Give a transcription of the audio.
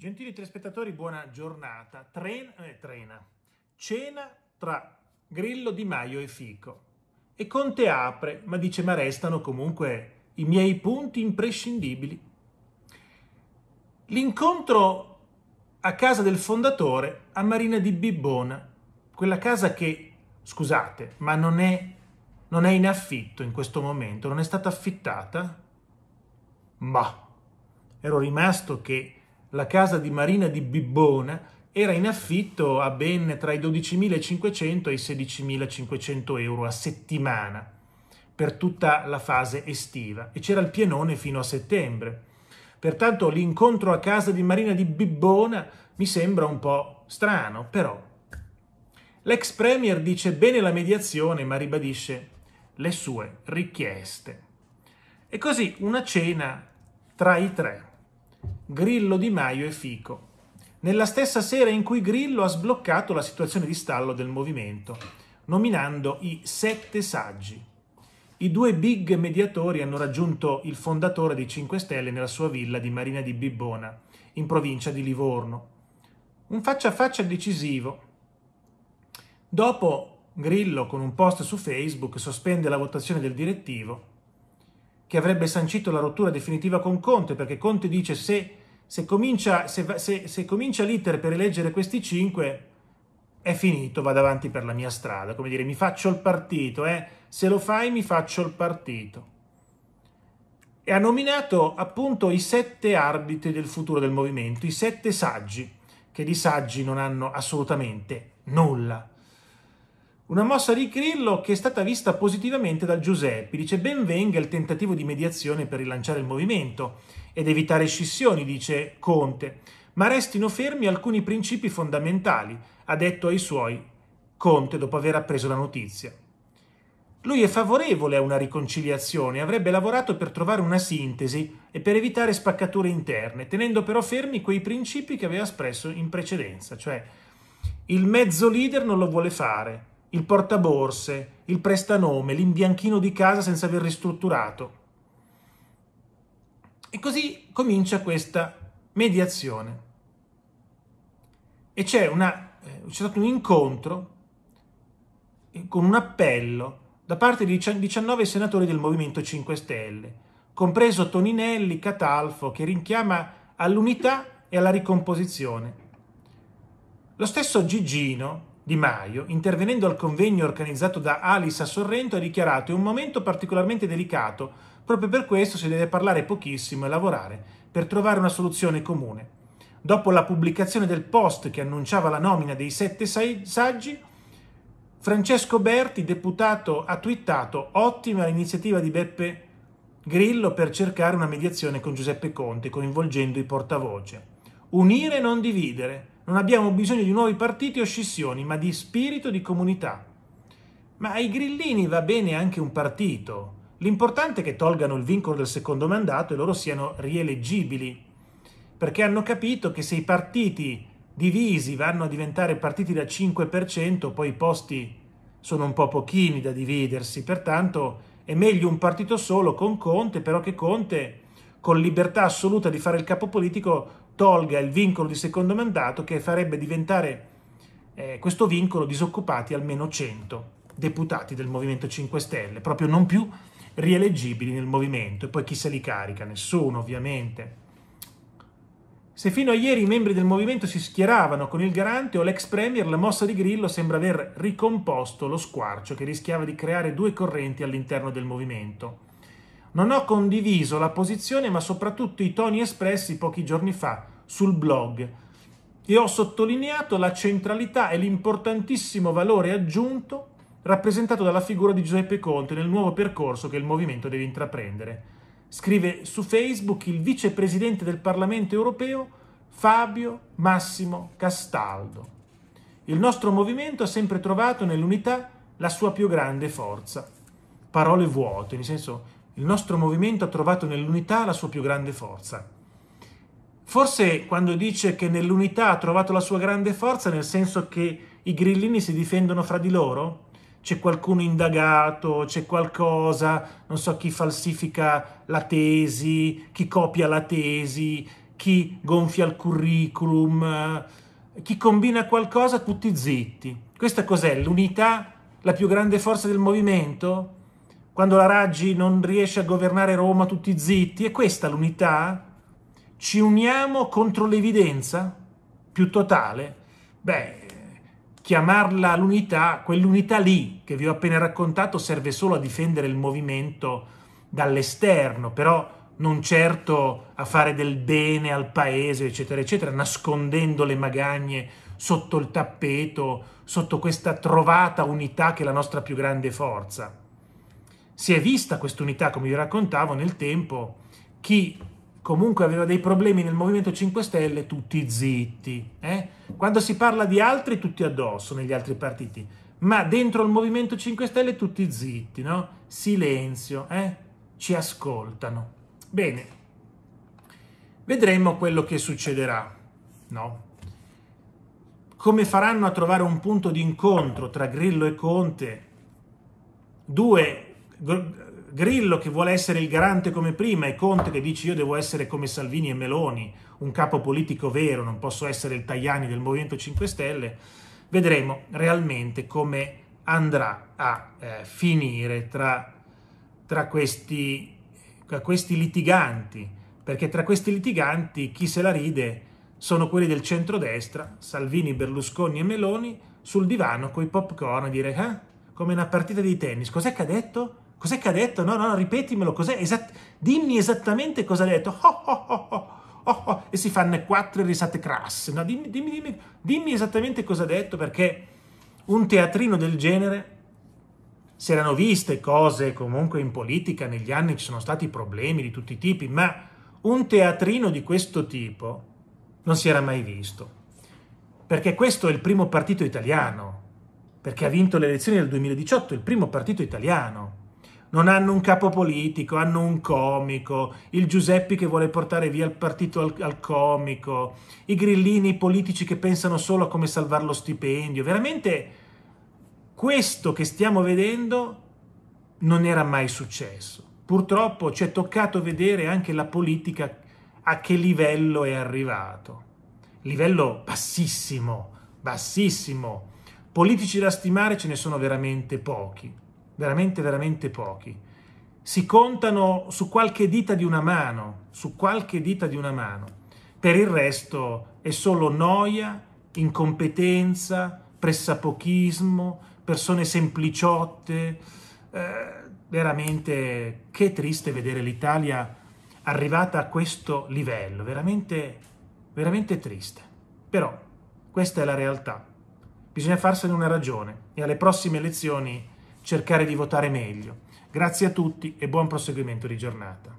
Gentili telespettatori, buona giornata. Trena, eh, trena. Cena tra Grillo, Di Maio e Fico. E Conte apre, ma dice ma restano comunque i miei punti imprescindibili. L'incontro a casa del fondatore a Marina di Bibbona, quella casa che, scusate, ma non è, non è in affitto in questo momento, non è stata affittata? Ma ero rimasto che la casa di Marina di Bibbona era in affitto a ben tra i 12.500 e i 16.500 euro a settimana per tutta la fase estiva e c'era il pienone fino a settembre. Pertanto l'incontro a casa di Marina di Bibbona mi sembra un po' strano, però. L'ex premier dice bene la mediazione, ma ribadisce le sue richieste. E così una cena tra i tre. Grillo, Di Maio e Fico. Nella stessa sera in cui Grillo ha sbloccato la situazione di stallo del movimento, nominando i sette saggi. I due big mediatori hanno raggiunto il fondatore dei 5 Stelle nella sua villa di Marina di Bibbona, in provincia di Livorno. Un faccia a faccia decisivo. Dopo Grillo, con un post su Facebook, sospende la votazione del direttivo che avrebbe sancito la rottura definitiva con Conte, perché Conte dice se se comincia, se, se, se comincia l'iter per eleggere questi cinque, è finito, vado avanti per la mia strada. Come dire, mi faccio il partito, eh? se lo fai mi faccio il partito. E ha nominato appunto i sette arbitri del futuro del movimento, i sette saggi, che di saggi non hanno assolutamente nulla. Una mossa di Grillo che è stata vista positivamente dal Giuseppe. dice ben venga il tentativo di mediazione per rilanciare il movimento ed evitare scissioni, dice Conte, ma restino fermi alcuni principi fondamentali, ha detto ai suoi Conte dopo aver appreso la notizia. Lui è favorevole a una riconciliazione, avrebbe lavorato per trovare una sintesi e per evitare spaccature interne, tenendo però fermi quei principi che aveva espresso in precedenza, cioè il mezzo leader non lo vuole fare, il portaborse, il prestanome, l'imbianchino di casa senza aver ristrutturato. E così comincia questa mediazione. E c'è, una, eh, c'è stato un incontro eh, con un appello da parte di 19 senatori del Movimento 5 Stelle, compreso Toninelli, Catalfo, che richiama all'unità e alla ricomposizione. Lo stesso Gigino, di Maio, intervenendo al convegno organizzato da Alice a Sorrento, ha dichiarato è un momento particolarmente delicato, proprio per questo si deve parlare pochissimo e lavorare per trovare una soluzione comune. Dopo la pubblicazione del post che annunciava la nomina dei sette saggi, Francesco Berti, deputato, ha twittato ottima l'iniziativa di Beppe Grillo per cercare una mediazione con Giuseppe Conte, coinvolgendo i portavoce. Unire e non dividere, non abbiamo bisogno di nuovi partiti o scissioni, ma di spirito di comunità. Ma ai grillini va bene anche un partito. L'importante è che tolgano il vincolo del secondo mandato e loro siano rieleggibili, perché hanno capito che se i partiti divisi vanno a diventare partiti da 5%, poi i posti sono un po' pochini da dividersi, pertanto è meglio un partito solo con Conte, però che Conte con libertà assoluta di fare il capo politico tolga il vincolo di secondo mandato che farebbe diventare eh, questo vincolo disoccupati almeno 100 deputati del Movimento 5 Stelle, proprio non più rieleggibili nel movimento. E poi chi se li carica? Nessuno, ovviamente. Se fino a ieri i membri del movimento si schieravano con il garante o l'ex premier, la mossa di Grillo sembra aver ricomposto lo squarcio che rischiava di creare due correnti all'interno del movimento. Non ho condiviso la posizione ma soprattutto i toni espressi pochi giorni fa sul blog e ho sottolineato la centralità e l'importantissimo valore aggiunto rappresentato dalla figura di Giuseppe Conte nel nuovo percorso che il movimento deve intraprendere. Scrive su Facebook il vicepresidente del Parlamento europeo Fabio Massimo Castaldo. Il nostro movimento ha sempre trovato nell'unità la sua più grande forza. Parole vuote, nel senso il nostro movimento ha trovato nell'unità la sua più grande forza. Forse quando dice che nell'unità ha trovato la sua grande forza, nel senso che i grillini si difendono fra di loro? C'è qualcuno indagato, c'è qualcosa, non so chi falsifica la tesi, chi copia la tesi, chi gonfia il curriculum, chi combina qualcosa, tutti zitti. Questa cos'è? L'unità, la più grande forza del movimento? quando la Raggi non riesce a governare Roma tutti zitti? È questa l'unità? Ci uniamo contro l'evidenza più totale? Beh, chiamarla l'unità, quell'unità lì che vi ho appena raccontato serve solo a difendere il movimento dall'esterno, però non certo a fare del bene al paese, eccetera, eccetera, nascondendo le magagne sotto il tappeto, sotto questa trovata unità che è la nostra più grande forza. Si è vista quest'unità, come vi raccontavo, nel tempo. Chi comunque aveva dei problemi nel Movimento 5 Stelle, tutti zitti. Eh? Quando si parla di altri, tutti addosso negli altri partiti. Ma dentro il Movimento 5 Stelle tutti zitti, no? Silenzio, eh? Ci ascoltano. Bene, vedremo quello che succederà, no? Come faranno a trovare un punto di incontro tra Grillo e Conte? Due Grillo che vuole essere il garante come prima e Conte che dice io devo essere come Salvini e Meloni, un capo politico vero, non posso essere il Tajani del Movimento 5 Stelle, vedremo realmente come andrà a eh, finire tra, tra, questi, tra questi litiganti, perché tra questi litiganti chi se la ride sono quelli del centrodestra, Salvini, Berlusconi e Meloni, sul divano con i popcorn a dire eh, come una partita di tennis, cos'è che ha detto? Cos'è che ha detto? No, no, ripetimelo, cos'è? Esatt- dimmi esattamente cosa ha detto. Oh, oh, oh, Oh, oh, e si fanno quattro risate crasse. No, dimmi, dimmi, dimmi, dimmi, esattamente cosa ha detto, perché un teatrino del genere, si erano viste cose comunque in politica, negli anni ci sono stati problemi di tutti i tipi, ma un teatrino di questo tipo non si era mai visto. Perché questo è il primo partito italiano, perché ha vinto le elezioni del 2018, il primo partito italiano non hanno un capo politico, hanno un comico, il Giuseppi che vuole portare via il partito al, al comico, i grillini politici che pensano solo a come salvare lo stipendio. Veramente questo che stiamo vedendo non era mai successo. Purtroppo ci è toccato vedere anche la politica a che livello è arrivato. Livello bassissimo, bassissimo. Politici da stimare ce ne sono veramente pochi veramente, veramente pochi. Si contano su qualche dita di una mano, su qualche dita di una mano. Per il resto è solo noia, incompetenza, pressapochismo, persone sempliciotte. Eh, veramente che triste vedere l'Italia arrivata a questo livello, veramente, veramente triste. Però questa è la realtà. Bisogna farsene una ragione e alle prossime elezioni cercare di votare meglio. Grazie a tutti e buon proseguimento di giornata.